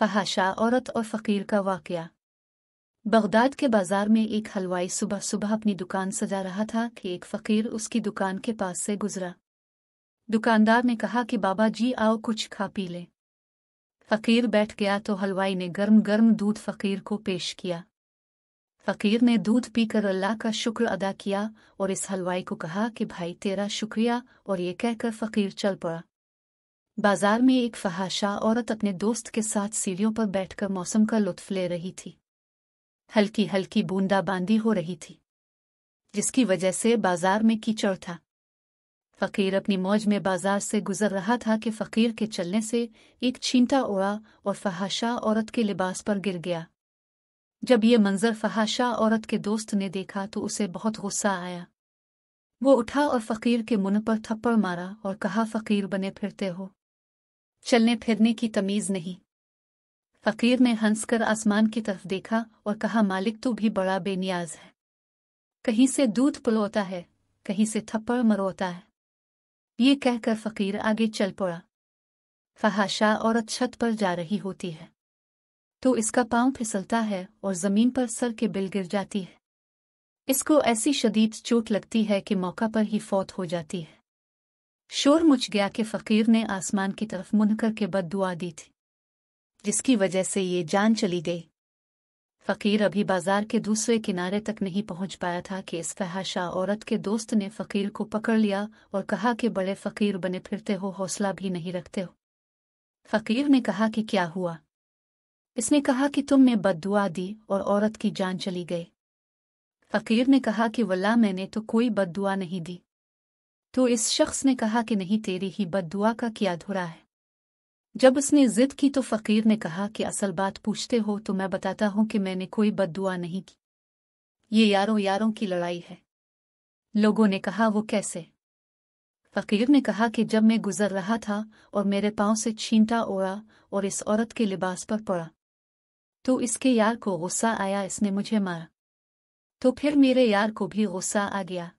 फहाशा औरत और फ़कीर का वाक़ बगदाद के बाज़ार में एक हलवाई सुबह सुबह अपनी दुकान सजा रहा था कि एक फ़कीर उसकी दुकान के पास से गुज़रा दुकानदार ने कहा कि बाबा जी आओ कुछ खा पी लें फ़कीर बैठ गया तो हलवाई ने गर्म गर्म दूध फ़कीर को पेश किया फ़कीर ने दूध पीकर अल्लाह का शुक्र अदा किया और इस हलवाई को कहा कि भाई तेरा शुक्रिया और ये कहकर फ़कीर चल पड़ा बाजार में एक फहाशा औरत अपने दोस्त के साथ सीढ़ियों पर बैठकर मौसम का लुत्फ ले रही थी हल्की हल्की बूंदाबांदी हो रही थी जिसकी वजह से बाजार में कीचड़ था फकीर अपनी मौज में बाजार से गुजर रहा था कि फकीर के चलने से एक छींटा उड़ा और फहाशा औरत के लिबास पर गिर गया जब ये मंजर फहाशा औरत के दोस्त ने देखा तो उसे बहुत गुस्सा आया वो उठा और फकीर के मुन पर थप्पड़ मारा और कहा फकीर बने फिरते हो चलने फिरने की तमीज नहीं फकीर ने हंसकर आसमान की तरफ देखा और कहा मालिक तू भी बड़ा बेनियाज है कहीं से दूध पलोता है कहीं से थप्पड़ मरोता है ये कहकर फकीर आगे चल पड़ा फहाशा औरत छत पर जा रही होती है तो इसका पांव फिसलता है और जमीन पर सर के बिल गिर जाती है इसको ऐसी शदीद चोट लगती है कि मौका पर ही फौत हो जाती है शोर मुच गया कि फकीर ने आसमान की तरफ मुंह करके बद दुआ दी थी जिसकी वजह से ये जान चली गई फकीर अभी बाजार के दूसरे किनारे तक नहीं पहुंच पाया था कि इस फहाशा औरत के दोस्त ने फकीर को पकड़ लिया और कहा कि बड़े फकीर बने फिरते हो हौसला भी नहीं रखते हो फकीर ने कहा कि क्या हुआ इसने कहा कि तुमने बददुआ दी और औरत की जान चली गई फकीर ने कहा कि वल्ला मैंने तो कोई बददुआ नहीं दी तो इस शख्स ने कहा कि नहीं तेरी ही बददुआ का क्या धुरा है जब उसने जिद की तो फ़कीर ने कहा कि असल बात पूछते हो तो मैं बताता हूं कि मैंने कोई बददुआ नहीं की ये यारों यारों की लड़ाई है लोगों ने कहा वो कैसे फ़कीर ने कहा कि जब मैं गुजर रहा था और मेरे पाँव से छींटा ओढ़ा और इस औरत के लिबास पर पड़ा तो इसके यार को गुस्सा आया इसने मुझे मारा तो फिर मेरे यार को भी गुस्सा आ गया